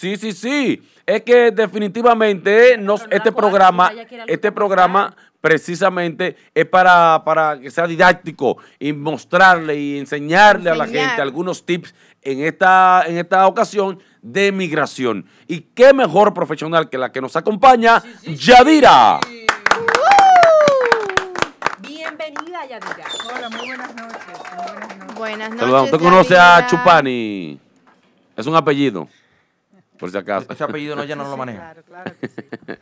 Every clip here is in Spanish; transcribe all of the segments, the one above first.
Sí, sí, sí. Es que definitivamente este programa, este programa precisamente es para, que sea didáctico y mostrarle y enseñarle a la gente algunos tips en esta, en esta ocasión de migración. Y qué mejor profesional que la que nos acompaña, Yadira. Bienvenida, Yadira. Hola, muy buenas noches. Buenas noches. ¿Usted conoce a Chupani? Es un apellido, por si acaso. Ese apellido no, ya no lo maneja. Claro, claro que sí.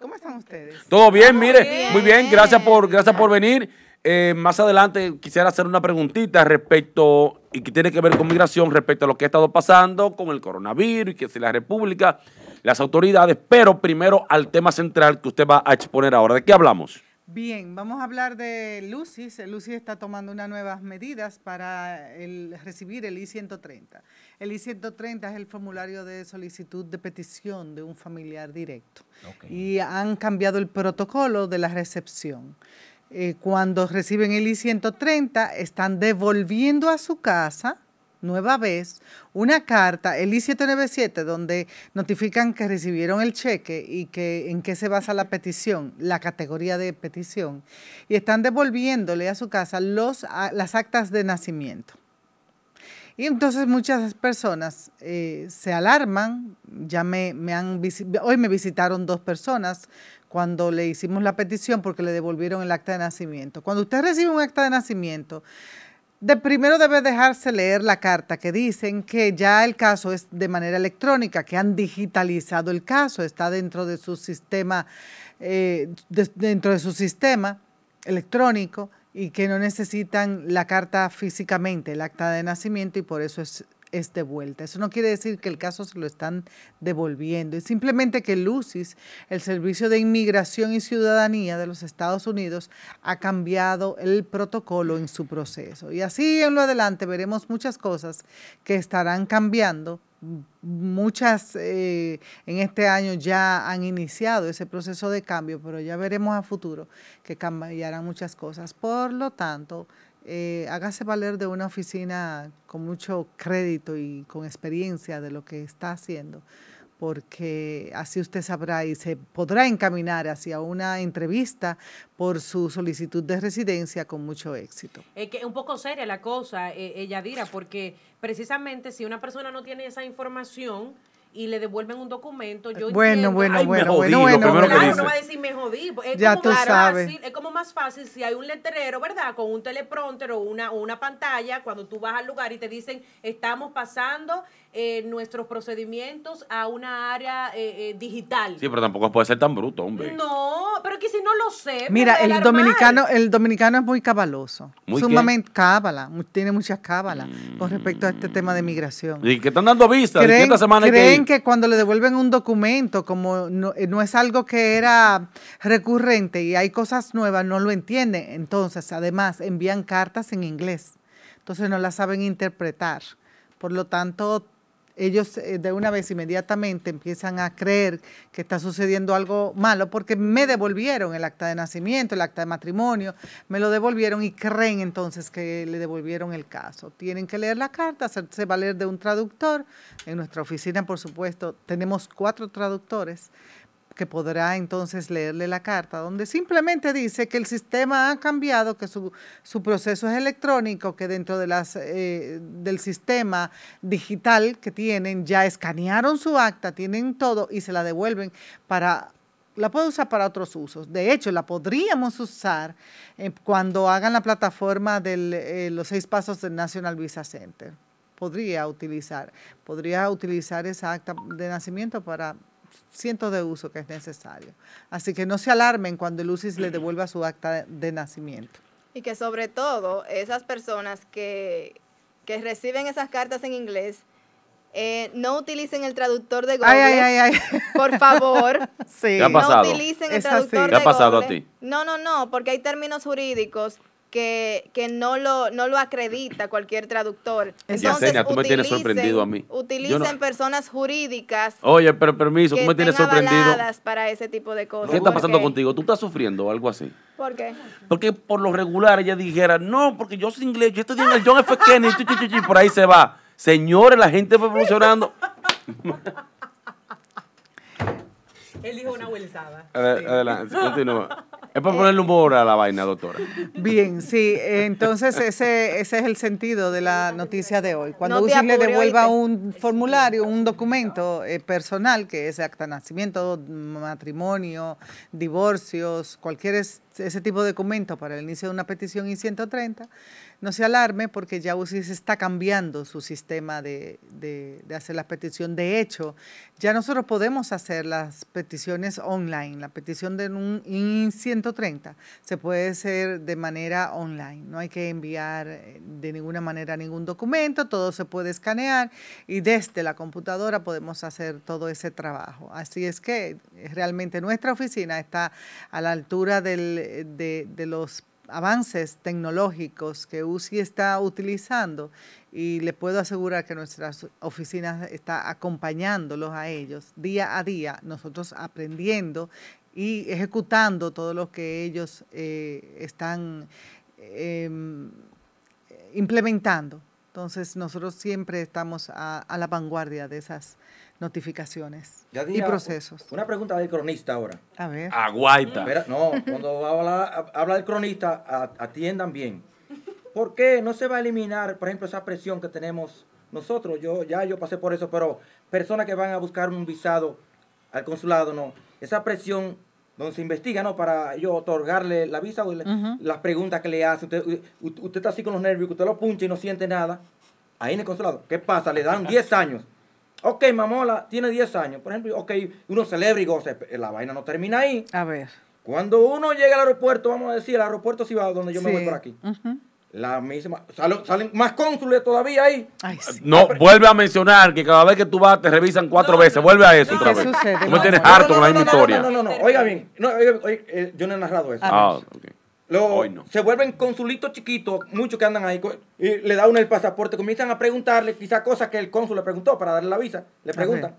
¿Cómo están ustedes? Todo bien, mire, muy bien, gracias por, gracias por venir. Eh, más adelante quisiera hacer una preguntita respecto, y que tiene que ver con migración, respecto a lo que ha estado pasando con el coronavirus y que si la República, las autoridades, pero primero al tema central que usted va a exponer ahora. ¿De qué hablamos? Bien, vamos a hablar de Lucy. Lucy está tomando unas nuevas medidas para el, recibir el I-130. El I-130 es el formulario de solicitud de petición de un familiar directo. Y han cambiado el protocolo de la recepción. Eh, cuando reciben el I-130, están devolviendo a su casa nueva vez una carta, el I-797, donde notifican que recibieron el cheque y que en qué se basa la petición, la categoría de petición, y están devolviéndole a su casa los, las actas de nacimiento. Y entonces muchas personas eh, se alarman, ya me, han hoy me visitaron dos personas cuando le hicimos la petición porque le devolvieron el acta de nacimiento. Cuando usted recibe un acta de nacimiento, de primero debe dejarse leer la carta que dicen que ya el caso es de manera electrónica, que han digitalizado el caso, está dentro de su sistema, eh, dentro de su sistema electrónico y que no necesitan la carta físicamente, el acta de nacimiento y por eso es es de vuelta. Eso no quiere decir que el caso se lo están devolviendo, es simplemente que LUCIS, el Servicio de Inmigración y Ciudadanía de los Estados Unidos, ha cambiado el protocolo en su proceso. Y así en lo adelante veremos muchas cosas que estarán cambiando muchas eh, en este año ya han iniciado ese proceso de cambio, pero ya veremos a futuro que cambiarán muchas cosas. Por lo tanto, hágase eh, valer de una oficina con mucho crédito y con experiencia de lo que está haciendo, porque así usted sabrá y se podrá encaminar hacia una entrevista por su solicitud de residencia con mucho éxito. Es que que un poco seria la cosa, ella eh, eh, Yadira, porque precisamente si una persona no tiene esa información y le devuelven un documento, yo bueno, bueno, bueno, bueno, bueno, bueno, bueno, bueno, jodí. Es como más Fácil, es como más fácil si hay un letrero, ¿verdad? Con un teleprompter o una, una pantalla, cuando tú vas al lugar y te dicen, estamos pasando eh, nuestros procedimientos a una área eh, eh, digital. Sí, pero tampoco puede ser tan bruto, hombre. No, pero que si no lo sé. Mira, el dominicano, el dominicano es muy cabaloso. sumamente cábala. Tiene muchas cábalas con respecto a este tema de mm. migración. Y que están dando vistas. ¿Creen, esta semana creen que, que, cuando le devuelven un documento, como no, no es algo que era recurrente y hay cosas nuevas, no lo entienden. Entonces, además, envían cartas en inglés. Entonces, no las saben interpretar. Por lo tanto, ellos eh, de una vez inmediatamente empiezan a creer que está sucediendo algo malo porque me devolvieron el acta de nacimiento, el acta de matrimonio, me lo devolvieron y creen entonces que le devolvieron el caso. Tienen que leer la carta, hacerse valer de un traductor. En nuestra oficina, por supuesto, tenemos cuatro traductores que podrá entonces leerle la carta, donde simplemente dice que el sistema ha cambiado, que su, su proceso es electrónico, que dentro de las, eh, del sistema digital que tienen ya escanearon su acta, tienen todo y se la devuelven para... La puede usar para otros usos. De hecho, la podríamos usar eh, cuando hagan la plataforma de eh, los seis pasos del National Visa Center. Podría utilizar, podría utilizar esa acta de nacimiento para cientos de uso que es necesario. Así que no se alarmen cuando el le devuelva su acta de nacimiento. Y que sobre todo esas personas que, que reciben esas cartas en inglés, eh, no utilicen el traductor de Google. por favor. sí. No utilicen el traductor de Google. a ti? No, no, no, porque hay términos jurídicos que, no, lo, no lo acredita cualquier traductor. Entonces, tú me tienes sorprendido a mí. Utilicen personas jurídicas. Oye, pero permiso, tú me tienes sorprendido. para ese tipo de cosas. ¿Qué está pasando contigo? ¿Tú estás sufriendo o algo así? ¿Por qué? Porque por lo regular ella dijera, no, porque yo soy inglés, yo estoy en el John F. Kennedy, y por ahí se va. Señores, la gente fue funcionando. Él dijo una huelzada. adelante, continúa. Es para ponerle humor a la vaina, doctora. Bien, sí. Entonces, ese, es el sentido de la noticia de hoy. Cuando usted le devuelva un formulario, un documento eh, personal, que es acta de nacimiento, matrimonio, divorcios, cualquier ese tipo de documento para el inicio de una petición y 130, no se alarme porque ya UCIS está cambiando su sistema de, hacer la petición. De hecho, ya nosotros podemos hacer las peticiones online. La petición de un IN 130 se puede hacer de manera online. No hay que enviar eh, de ninguna manera ningún documento, todo se puede escanear y desde la computadora podemos hacer todo ese trabajo. Así es que eh, realmente nuestra oficina está a la altura eh, de, de los avances tecnológicos que UCI está utilizando y le puedo asegurar que nuestras oficinas está acompañándolos a ellos día a día, nosotros aprendiendo y ejecutando todo lo que ellos eh, están em, implementando. Entonces nosotros siempre estamos a la vanguardia de esas notificaciones y procesos. Una pregunta del cronista ahora. A ver. Aguaita. no, cuando habla, del cronista, atiendan bien. ¿Por qué no se va a eliminar, por ejemplo, esa presión que tenemos nosotros? Yo ya yo pasé por eso, pero personas que van a buscar un visado al consulado, no. Esa presión donde se investiga, ¿no? Para yo otorgarle la visa o las preguntas que le hace. Usted, usted, está así con los nervios, usted lo puncha y no siente nada. Ahí en el consulado, ¿qué pasa? Le dan 10 años. Ok, Mamola tiene 10 años, por ejemplo, ok, uno celebra y goza, la vaina no termina ahí. A ver. Cuando uno llega al aeropuerto, vamos a decir, el aeropuerto si va donde yo me voy por aquí. La misma, salen, más cónsules todavía ahí. No, vuelve a mencionar que cada vez que tú vas te revisan cuatro veces. Vuelve a eso otra vez. Sucede, no me tienes harto con la misma historia. No, no, no, oiga bien. No, oiga, eh, yo no he narrado eso. Ah, ok. Se vuelven consulitos chiquitos, muchos que andan ahí, y le da el pasaporte, comienzan a preguntarle quizás cosas que el cónsul le preguntó para darle la visa. Le preguntan,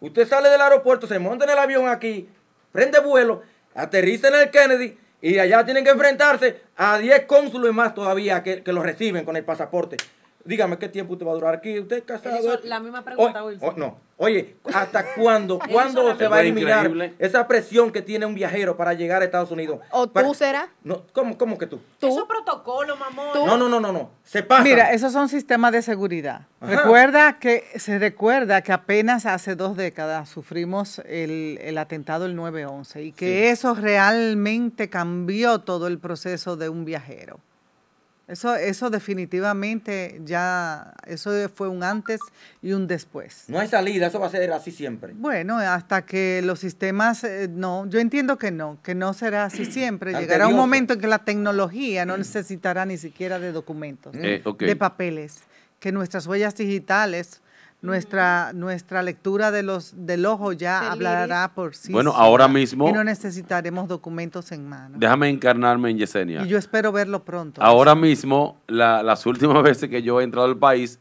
usted sale del aeropuerto, se monta en el avión aquí, prende vuelo, aterriza en el Kennedy y allá tienen que enfrentarse a 10 cónsules más todavía que, que los reciben con el pasaporte. Dígame qué tiempo te va a durar aquí. ¿Usted casado? Eh. la misma pregunta, Wilson. Oh, no. Oye, ¿hasta cuándo? ¿Cuándo te va a eliminar esa presión que tiene un viajero para llegar a Estados Unidos? ¿O tú será? No, ¿cómo, que tú? Eso protocolo, mamón. No, no, no, no, no. Se pasa. Mira, esos son sistemas de seguridad. Recuerda que, se recuerda que apenas hace dos décadas sufrimos el, atentado del 9-11 y que eso realmente cambió todo el proceso de un viajero. Eso, eso definitivamente ya, eso fue un antes y un después. No hay salida, eso va a ser así siempre. Bueno, hasta que los sistemas, eh, no, yo entiendo que no, que no será así siempre. Llegará un momento en que la tecnología no mm. necesitará ni siquiera de documentos, eh, de papeles, que nuestras huellas digitales nuestra, nuestra lectura de los, del ojo ya hablará por sí. Bueno, ahora mismo- Y no necesitaremos documentos en mano. Déjame encarnarme en Yesenia. Y yo espero verlo pronto. Ahora mismo, las últimas veces que yo he entrado al país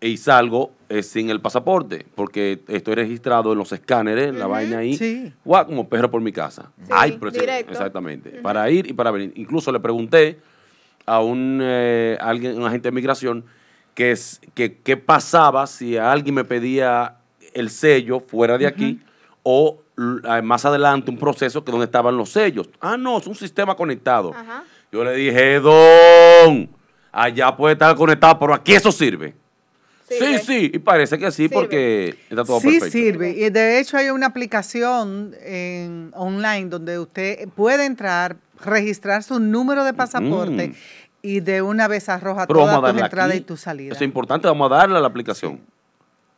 y salgo es sin el pasaporte, porque estoy registrado en los escáneres, la vaina ahí. Guau, como perro por mi casa. Ay, pero directo. Exactamente. Para ir y para venir. Incluso le pregunté a un eh, alguien, un agente de migración que, es, que, qué pasaba si alguien me pedía el sello fuera de aquí o más adelante un proceso que donde estaban los sellos. Ah, no, es un sistema conectado. Yo le dije, don, allá puede estar conectado, pero aquí eso sirve. Sí, sí, y parece que sí, porque está todo perfecto. Sí, sirve. Y de hecho hay una aplicación en, online donde usted puede entrar, registrar su número de pasaporte. Mm. Y de una vez arroja Pero todas y tu salida Eso es importante, vamos a darle a la aplicación.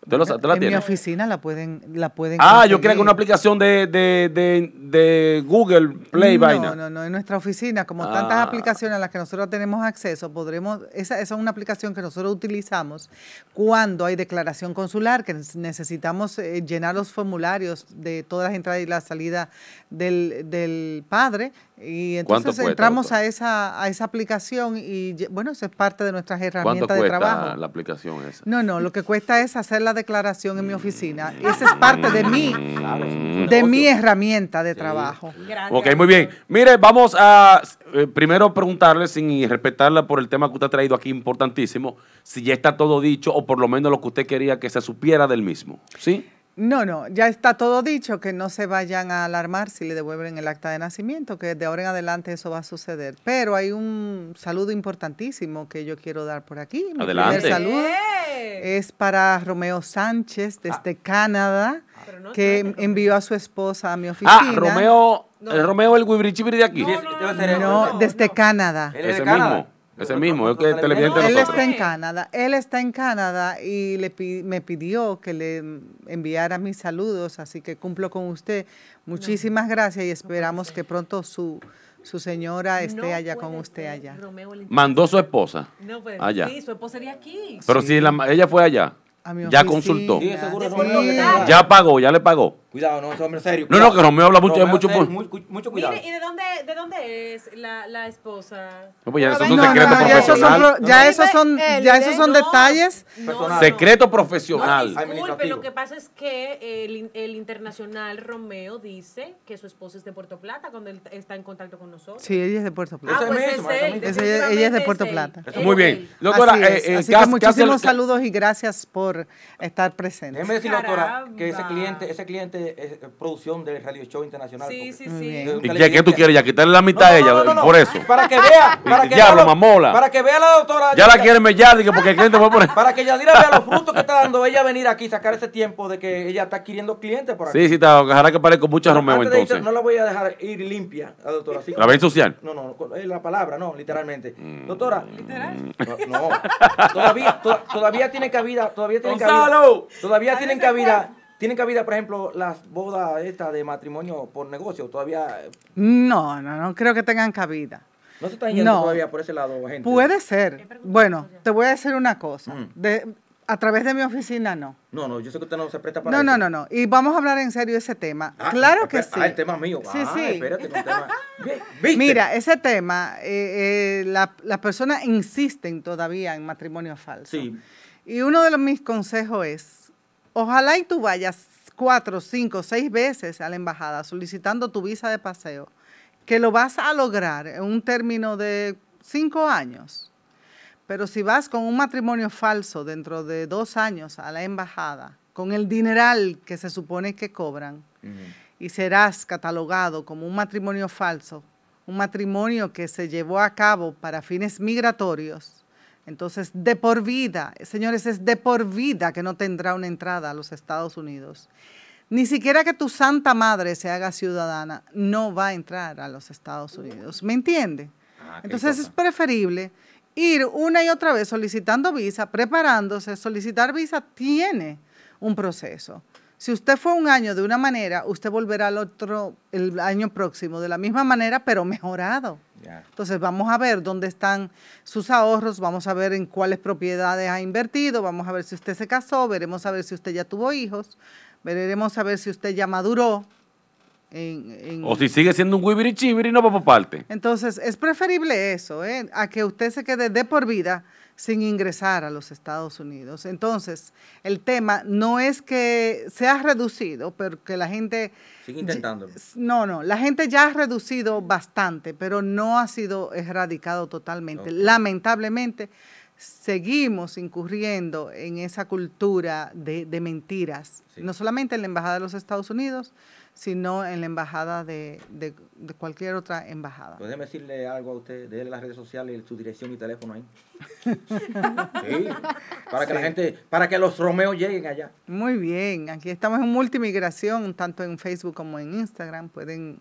en mi oficina la pueden, la pueden Ah, yo creo que una aplicación de, de, de, Google Play no, vaina. No, no, en nuestra oficina, como tantas ah. aplicaciones a las que nosotros tenemos acceso, podremos, esa, esa, es una aplicación que nosotros utilizamos cuando hay declaración consular, que necesitamos eh, llenar los formularios de todas las entradas y las salidas del, del padre y entonces entramos a esa, a esa aplicación y bueno, eso es parte de nuestras herramientas de cuesta trabajo. la aplicación esa? No, no, lo que cuesta es hacer la declaración en mi oficina. Mm. Esa es parte de mí, mm. mm. de mi herramienta de trabajo. Ok, muy bien. Mire, vamos a eh, primero preguntarle, sin respetarla por el tema que usted ha traído aquí, importantísimo, si ya está todo dicho o por lo menos lo que usted quería que se supiera del mismo. ¿Sí? No, no, ya está todo dicho, que no se vayan a alarmar si le devuelven el acta de nacimiento, que de ahora en adelante eso va a suceder. Pero hay un saludo importantísimo que yo quiero dar por aquí. adelante. saludo ¡Eh! es para Romeo Sánchez desde ah. Canadá, ah, que envió a su esposa a mi ah, oficina. Ah, Romeo, el Romeo el de aquí. No, desde Canadá. ¿El Canadá? Mismo. Ese mismo, es que el Él está en Canadá, él está en Canadá y le, me pidió que le enviara mis saludos, así que cumplo con usted. Muchísimas gracias y esperamos que pronto su, su señora esté allá con usted allá. Mandó su esposa allá. Sí, su esposa sería aquí. Pero si ella fue allá, ya consultó, ya pagó, ya le pagó. Cuidado, no, es hombre serio. No, no, que Romeo habla mucho, mucho, es mucho cuidado. ¿y de dónde, de dónde es la, esposa? No, pues ya eso es un secreto Ya esos son, ya esos ya son detalles. secreto profesional. disculpe, lo que pasa es que el, el, internacional Romeo dice que su esposa es de Puerto Plata cuando él está en contacto con nosotros. Sí, ella es de Puerto Plata. Ah, pues ella, es de Puerto Plata. muy bien. así, eh, eh, que muchísimos saludos y gracias por estar presente. Déjeme decir, doctora, que ese cliente, ese cliente eh, producción del Radio Show Internacional. Sí, sí, sí. ¿Y qué, tú quieres? ¿Ya quitarle la mitad a ella? por eso. Para que vea. Para que vea mamola. Para que vea la doctora. Ya la quiere mellar, porque el cliente a Para que Yadira vea los frutos que está dando ella venir aquí, sacar ese tiempo de que ella está adquiriendo clientes por aquí. Sí, sí, está, ojalá que parezca muchas Romeo entonces. no la voy a dejar ir limpia, la doctora. ¿La ven social no No, no, la palabra, no, literalmente. Mm. Doctora. ¿Literal? No. todavía, todavía tiene cabida, todavía tiene cabida. Todavía tienen cabida ¿Tienen cabida, por ejemplo, las bodas estas de matrimonio por negocio? ¿Todavía? No, no, no creo que tengan cabida. ¿No se están yendo todavía por ese lado, gente? Puede ser. Bueno, te voy a decir una cosa. Mm. De, a través de mi oficina, no. No, no, yo sé que usted no se presta para No, no, no, no. Y vamos a hablar en serio de ese tema. Ah, eh, claro que sí. Ah, el tema mío. Sí, ah, sí. espérate Mira, ese tema, eh, eh, las personas insisten todavía en matrimonio falso. Y uno de los, mis consejos es Ojalá y tú vayas cuatro, cinco, seis veces a la embajada solicitando tu visa de paseo, que lo vas a lograr en un término de cinco años. Pero si vas con un matrimonio falso dentro de dos años a la embajada, con el dineral que se supone que cobran, y serás catalogado como un matrimonio falso, un matrimonio que se llevó a cabo para fines migratorios, entonces, de por vida, señores, es de por vida que no tendrá una entrada a los Estados Unidos. Ni siquiera que tu santa madre se haga ciudadana, no va a entrar a los Estados Unidos. ¿Me entiende? Ah, Entonces es preferible ir una y otra vez solicitando visa, preparándose, solicitar visa tiene un proceso. Si usted fue un año de una manera, usted volverá al otro, el año próximo, de la misma manera, pero mejorado. Entonces vamos a ver dónde están sus ahorros, vamos a ver en cuáles propiedades ha invertido, vamos a ver si usted se casó, veremos a ver si usted ya tuvo hijos, veremos a ver si usted ya maduró, o si sigue siendo un wibiri chibiri, no va por parte. Entonces, es preferible eso, ¿eh? a que usted se quede de por vida sin ingresar a los Estados Unidos. Entonces, el tema no es que se ha reducido, pero que la gente... Sigue intentándolo. No, no, la gente ya ha reducido bastante, pero no ha sido erradicado totalmente. Lamentablemente, seguimos incurriendo en esa cultura de, mentiras, no solamente en la Embajada de los Estados Unidos, sino en la embajada de, cualquier otra embajada. ¿Podría decirle algo a usted? Déle las redes sociales, su dirección y teléfono ahí. para que la gente, para que los Romeos lleguen allá. Muy bien, aquí estamos en multimigración, tanto en Facebook como en Instagram. Pueden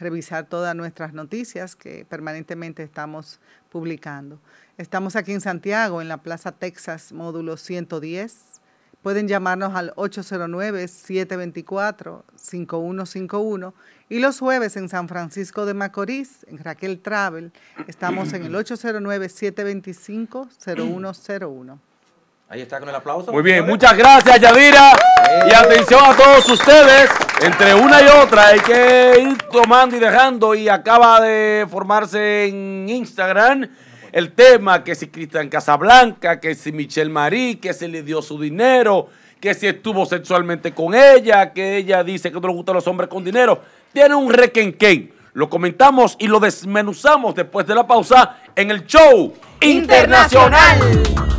revisar todas nuestras noticias que permanentemente estamos publicando. Estamos aquí en Santiago, en la Plaza Texas, módulo 110 Pueden llamarnos al 809-724-5151 y los jueves en San Francisco de Macorís, en Raquel Travel, estamos en el 809-725-0101. Ahí está con el aplauso. Muy bien, muchas gracias Yadira. Y atención a todos ustedes. Entre una y otra hay que ir tomando y dejando. Y acaba de formarse en Instagram el tema, que si Cristian Casablanca, que si Michelle Marie, que si le dio su dinero, que si estuvo sexualmente con ella, que ella dice que no le gustan los hombres con dinero. Tiene un requenquén. Lo comentamos y lo desmenuzamos después de la pausa en el show internacional.